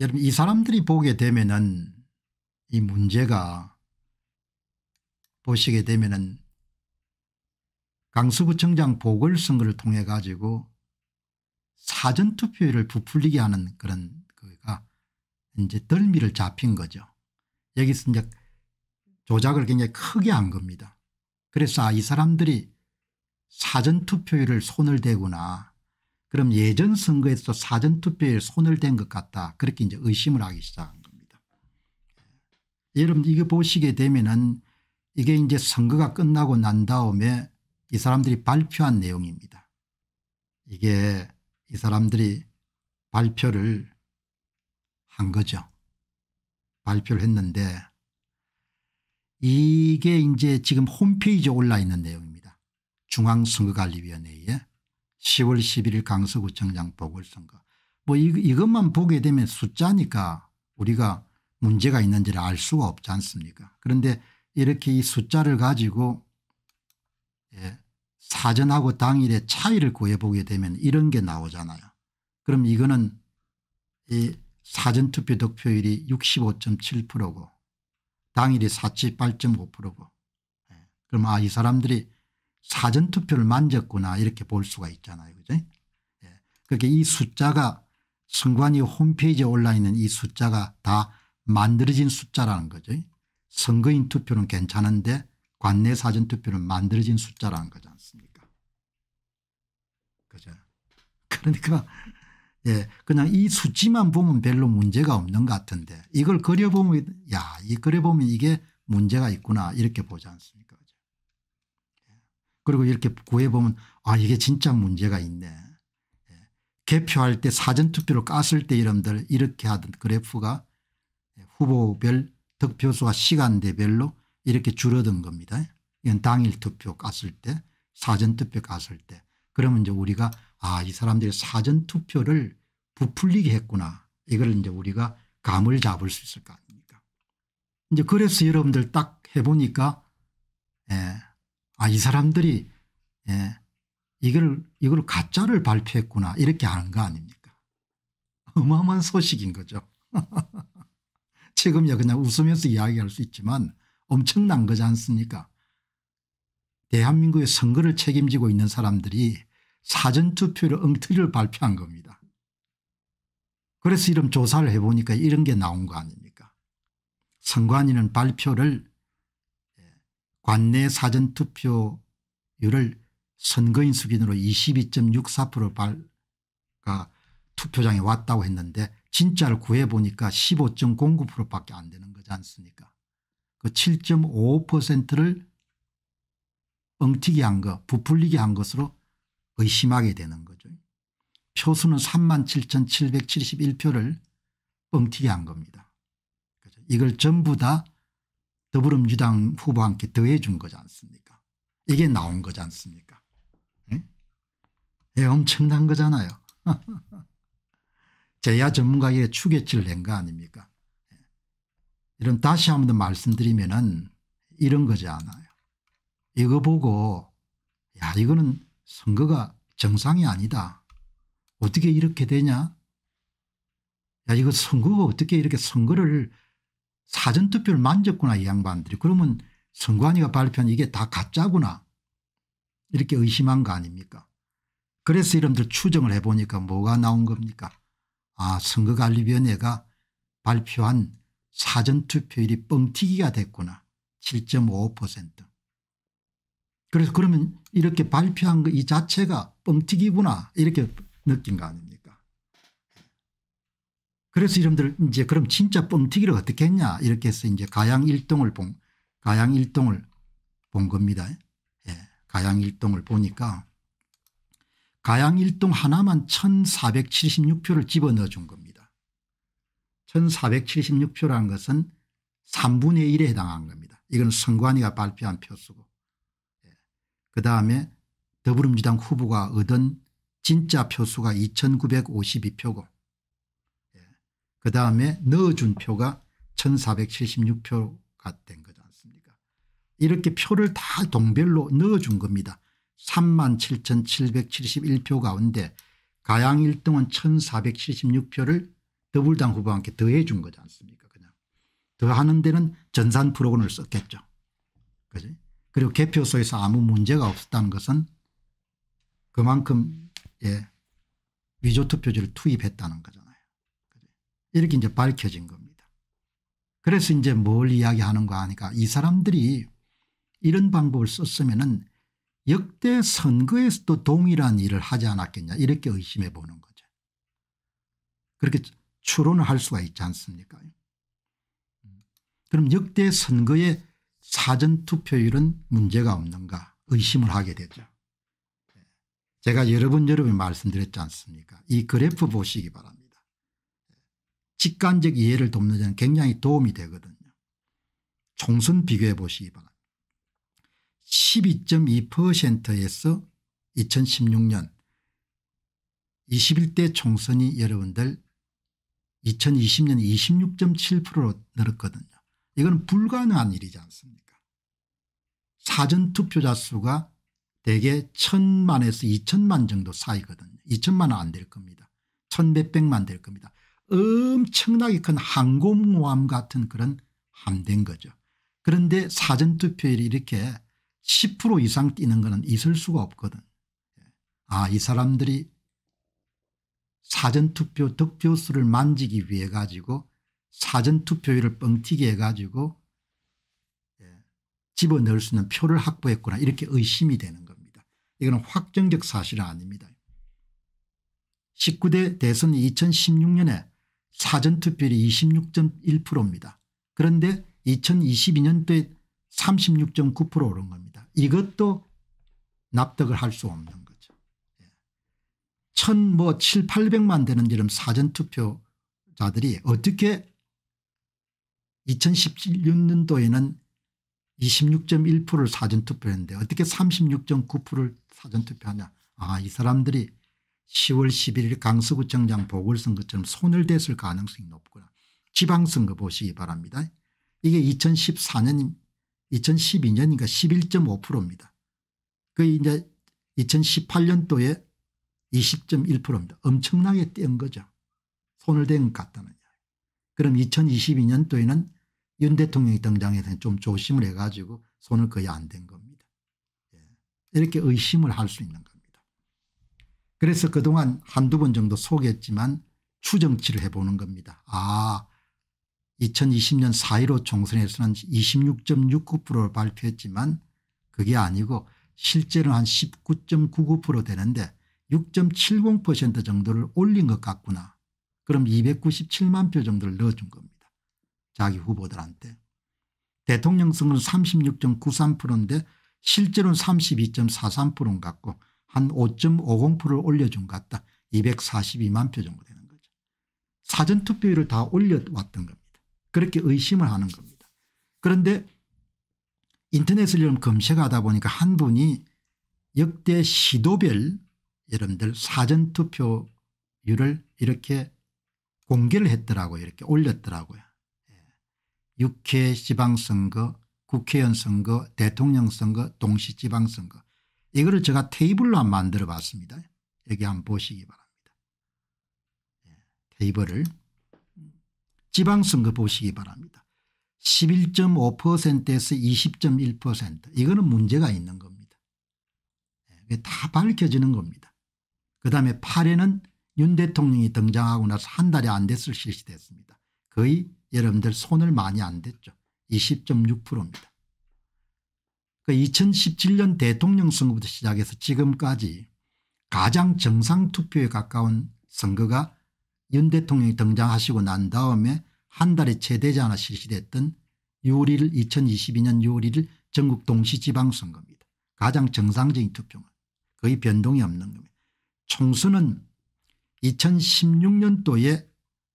여러분 이 사람들이 보게 되면은 이 문제가 보시게 되면은 강수구청장 보궐선거를 통해 가지고 사전투표율을 부풀리게 하는 그런 그가 이제 덜미를 잡힌 거죠. 여기서 이제 조작을 굉장히 크게 한 겁니다. 그래서 아, 이 사람들이 사전투표율을 손을 대구나 그럼 예전 선거에서 도 사전투표에 손을 댄 것 같다. 그렇게 이제 의심을 하기 시작한 겁니다. 예. 여러분 이거 보시게 되면은 이게 이제 선거가 끝나고 난 다음에 이 사람들이 발표한 내용입니다. 이게 이 사람들이 발표를 한 거죠. 발표를 했는데 이게 이제 지금 홈페이지에 올라 있는 내용입니다. 중앙선거관리위원회에 10월 11일 강서구청장 보궐선거 뭐 이, 이것만 보게 되면 숫자니까 우리가 문제가 있는지를 알 수가 없지 않습니까 그런데 이렇게 이 숫자를 가지고 예, 사전하고 당일의 차이를 구해보게 되면 이런 게 나오잖아요. 그럼 이거는 이 사전투표 득표율이 65.7%고 당일이 48.5%고 예. 그럼 아 이 사람들이 사전투표를 만졌구나 이렇게 볼 수가 있잖아요. 그죠? 예. 그렇게 이 숫자가 선관위 홈페이지에 올라 있는 이 숫자가 다 만들어진 숫자라는 거죠. 선거인 투표는 괜찮은데 관내 사전투표는 만들어진 숫자라는 거지 않습니까. 그죠. 그러니까 예, 그냥 이 수치만 보면 별로 문제가 없는 것 같은데 이걸 그려보면 야, 이 그려보면 이게 문제가 있구나 이렇게 보지 않습니까? 그리고 이렇게 구해보면 아 이게 진짜 문제가 있네. 예. 개표할 때 사전투표로 깠을 때 이름들 이렇게 하던 그래프가 예, 후보별 득표수와 시간대별로 이렇게 줄어든 겁니다. 이건 당일 투표 깠을 때 사전투표 깠을 때 그러면 이제 우리가 아 이 사람들이 사전투표를 부풀리게 했구나. 이걸 이제 우리가 감을 잡을 수 있을 거 아닙니까 이제 그래서 여러분들 딱 해보니까 예, 아, 이 사람들이 예, 이걸, 이걸 가짜를 발표했구나 이렇게 아는 거 아닙니까? 어마어마한 소식인 거죠. 지금 그냥 웃으면서 이야기할 수 있지만 엄청난 거지 않습니까? 대한민국의 선거를 책임지고 있는 사람들이 사전투표로 엉터리를 발표한 겁니다. 그래서 이런 조사를 해보니까 이런 게 나온 거 아닙니까? 선관위는 발표를 관내 사전투표율을 선거인 수준으로 22.64%가 투표장에 왔다고 했는데 진짜를 구해보니까 15.09% 밖에 안 되는 거지 않습니까 그7 5를 엉튀기 한거 부풀리기 한 것으로 의심하게 되는 거죠. 표수는 37,771표를 엉튀기한 겁니다. 이걸 전부 다 더불어민주당 후보한테 더해 준 거지 않습니까 이게 나온 거지 않습니까 예? 예 엄청난 거잖아요 제야 전문가의 추계치를 낸 거 아닙니까 예. 이런 다시 한번더 말씀드리면 은 이런 거지 않아요 이거 보고 야 이거는 선거가 정상이 아니다 어떻게 이렇게 되냐 야 이거 선거가 어떻게 이렇게 선거를 사전투표를 만졌구나 이 양반들이 그러면 선관위가 발표한 이게 다 가짜구나 이렇게 의심한 거 아닙니까 그래서 이름들 추정을 해보니까 뭐가 나온 겁니까 아 선거관리위원회가 발표한 사전투표율이 뻥튀기가 됐구나 7.5% 그래서 그러면 이렇게 발표한 거 이 자체가 뻥튀기구나 이렇게 느낀 거 아닙니까 그래서 이름들 이제 그럼 진짜 뻥튀기를 어떻게 했냐 이렇게 해서 이제 가양 일동을 본 가양 일동을 본 겁니다. 예. 가양 일동을 보니까 가양 일동 하나만 1476표를 집어넣어 준 겁니다. 1476표라는 것은 3분의 1에 해당한 겁니다. 이건 선관위가 발표한 표수고 예. 그다음에 더불어민주당 후보가 얻은 진짜 표수가 2952표고 그 다음에 넣어준 표가 1476표가 된 거지 않습니까 이렇게 표를 다 동별로 넣어준 겁니다. 37,771표 가운데 가양 1등은 1476표를 더불당 후보와 함 더해 준 거지 않습니까 그냥 더하는 데는 전산 프로그램을 썼겠죠. 그지? 그리고 개표소에서 아무 문제가 없었다는 것은 그만큼 예, 위조투표지를 투입했다는 거잖아요. 이렇게 이제 밝혀진 겁니다. 그래서 이제 뭘 이야기하는가 하니까 이 사람들이 이런 방법을 썼으면은 역대 선거에서도 동일한 일을 하지 않았겠냐 이렇게 의심해 보는 거죠. 그렇게 추론을 할 수가 있지 않습니까 그럼 역대 선거의 사전투표율은 문제가 없는가 의심을 하게 되죠. 제가 여러 번 여러 번 말씀드렸지 않습니까 이 그래프 보시기 바랍니다. 직관적 이해를 돕는 데는 굉장히 도움이 되거든요. 총선 비교해 보시기 바랍니다. 12.2%에서 2016년 21대 총선이 여러분들 2020년 26.7%로 늘었거든요. 이건 불가능한 일이지 않습니까 사전투표자 수가 대개 천만에서 이천만 정도 사이거든요. 이천만은 안 될 겁니다. 천몇백만 될 겁니다. 엄청나게 큰 항공모함 같은 그런 함대인 거죠. 그런데 사전투표율이 이렇게 10% 이상 뛰는 것 있을 수가 없거든. 아이 사람들이 사전투표 득표수를 만지기 위해 가지고 사전투표율을 뻥튀기 해가지고 예, 집어넣을 수 있는 표를 확보했구나 이렇게 의심이 되는 겁니다. 이거는 확정적 사실은 아닙니다. 19대 대선이 2016년에 사전투표율이 26.1%입니다. 그런데 2022년도에 36.9% 오른 겁니다. 이것도 납득을 할 수 없는 거죠. 예. 천뭐 7, 800만 되는 이런 사전투표자들이 어떻게 2017년도에는 26.1%를 사전투표했는데 어떻게 36.9%를 사전투표하냐. 아이 사람들이 10월 11일 강서구청장 보궐선거처럼 손을 댔을 가능성이 높구나. 지방선거 보시기 바랍니다. 이게 2014년, 2012년인가 11.5%입니다. 그 이제 2018년도에 20.1%입니다. 엄청나게 뗀 거죠. 손을 댄 것 같다는 이야기. 그럼 2022년도에는 윤 대통령이 등장해서 좀 조심을 해가지고 손을 거의 안 댄 겁니다. 예. 이렇게 의심을 할 수 있는 거죠. 그래서 그동안 한두 번 정도 소개했지만 추정치를 해보는 겁니다. 아 2020년 4.15 총선에서는 26.69%를 발표했지만 그게 아니고 실제로는 한 19.99% 되는데 6.70% 정도를 올린 것 같구나. 그럼 297만 표 정도를 넣어준 겁니다. 자기 후보들한테. 대통령 선거는 36.93%인데 실제로는 32.43%인 것 같고 한 5.50%를 올려준 것 같다. 242만 표 정도 되는 거죠. 사전투표율을 다 올려왔던 겁니다. 그렇게 의심을 하는 겁니다. 그런데 인터넷을 여러 검색하다 보니까 한 분이 역대 시도별 여러분들 사전투표율을 이렇게 공개를 했더라고요. 이렇게 올렸더라고요. 예. 육회 지방선거, 국회의원 선거, 대통령 선거, 동시지방선거 이거를 제가 테이블로 한 만들어 봤습니다. 여기 한번 보시기 바랍니다. 예, 테이블을 지방선거 보시기 바랍니다. 11.5%에서 20.1% 이거는 문제가 있는 겁니다. 예, 다 밝혀지는 겁니다. 그 다음에 8에는 윤 대통령이 등장하고 나서 한 달이 안 됐을 실시됐습니다. 거의 여러분들 손을 많이 안 댔죠. 20.6%입니다. 그 2017년 대통령 선거부터 시작해서 지금까지 가장 정상투표에 가까운 선거가 윤 대통령이 등장하시고 난 다음에 한 달에 최대지 않아 실시됐던 6월 1일 2022년 6월 1일 전국 동시지방선거입니다. 가장 정상적인 투표는 거의 변동이 없는 겁니다. 총수는 2016년도에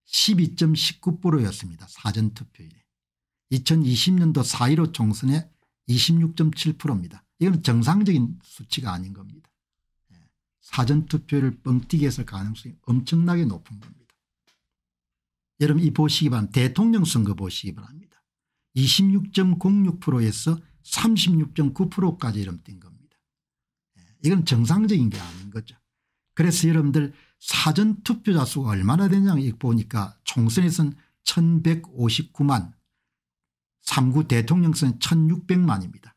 12.19%였습니다. 사전투표일에. 2020년도 4.15 총선에 26.7%입니다. 이건 정상적인 수치가 아닌 겁니다. 예. 사전투표를 뻥튀기 했을 가능성이 엄청나게 높은 겁니다. 여러분 이 보시기 바랍니다. 대통령 선거 보시기 바랍니다. 26.06%에서 36.9%까지 이름 뛴 겁니다. 예. 이건 정상적인 게 아닌 거죠. 그래서 여러분들 사전투표자 수가 얼마나 되냐 보니까 총선에서는 1159만 3구 대통령선 1600만입니다.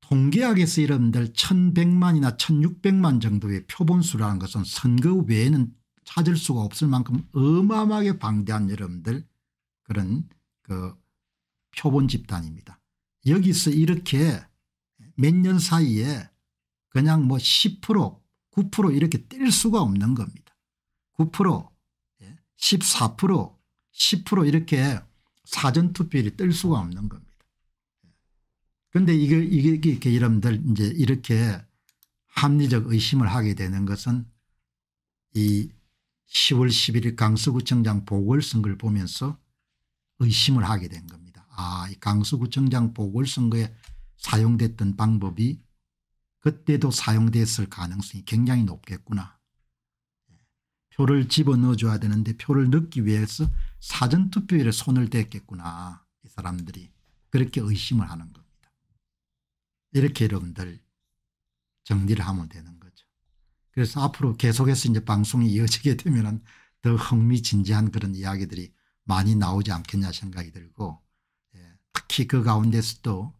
통계학에서 여러분들 1100만이나 1600만 정도의 표본수라는 것은 선거 외에는 찾을 수가 없을 만큼 어마어마하게 방대한 여러분들 그런 그 표본 집단입니다. 여기서 이렇게 몇 년 사이에 그냥 뭐10% 9% 이렇게 뗄 수가 없는 겁니다. 9% 14% 10% 이렇게 사전투표율이 뜰 수가 없는 겁니다. 그런데 이게, 이게, 이게 여러분들 이제 이렇게 합리적 의심을 하게 되는 것은 이 10월 11일 강서구청장 보궐선거를 보면서 의심을 하게 된 겁니다. 아, 이 강서구청장 보궐선거에 사용됐던 방법이 그때도 사용됐을 가능성이 굉장히 높겠구나. 표를 집어넣어줘야 되는데 표를 넣기 위해서 사전투표율에 손을 댔겠구나 이 사람들이 그렇게 의심을 하는 겁니다. 이렇게 여러분들 정리를 하면 되는 거죠. 그래서 앞으로 계속해서 이제 방송이 이어지게 되면 더 흥미진진한 그런 이야기들이 많이 나오지 않겠냐 생각이 들고 예, 특히 그 가운데서도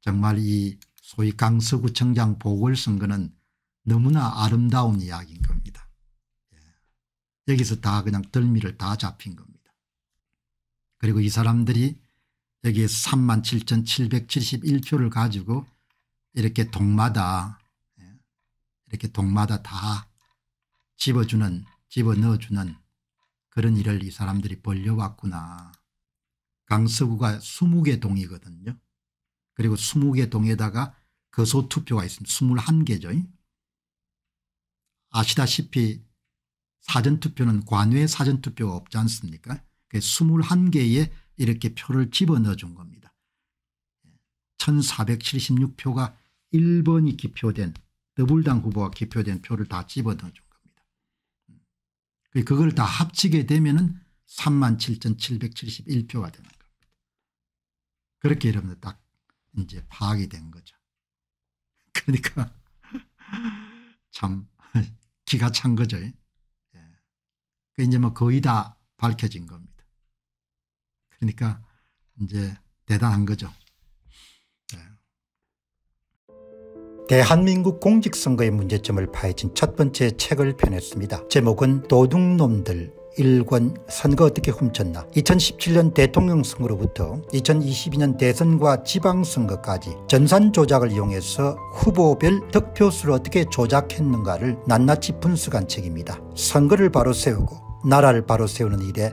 정말 이 소위 강서구청장 보궐선거는 너무나 아름다운 이야기인 겁니다. 예. 여기서 다 그냥 덜미를 다 잡힌 겁니다. 그리고 이 사람들이 여기에 3만 7,771표를 가지고 이렇게 동마다 예, 이렇게 동마다 다 집어주는 집어넣어주는 그런 일을 이 사람들이 벌려왔구나. 강서구가 20개 동이거든요. 그리고 20개 동에다가 거소투표가 있습니다. 21개죠. 아시다시피 사전투표는 관외 사전투표가 없지 않습니까 21개의 그 이렇게 표를 집어넣어 준 겁니다. 1476표가 1번이 기표된 더불당 후보가 기표된 표를 다 집어넣어 준 겁니다. 음. 그걸 다 합치게 되면 은 37,771표가 되는 겁니다. 그렇게 여러분들 딱 이제 파악이 된 거죠. 그러니까 참 기가 찬 거죠. 예. 그 이제 뭐 거의 다 밝혀진 겁니다. 그러니까 이제 대단한 거죠. 네. 대한민국 공직선거의 문제점을 파헤친 첫 번째 책을 펴냈습니다. 제목은 도둑놈들 일권 선거 어떻게 훔쳤나 2017년 대통령 선거로부터 2022년 대선과 지방선거까지 전산 조작을 이용해서 후보별 득표수를 어떻게 조작했는가를 낱낱이 분석한 책입니다. 선거를 바로 세우고 나라를 바로 세우는 일에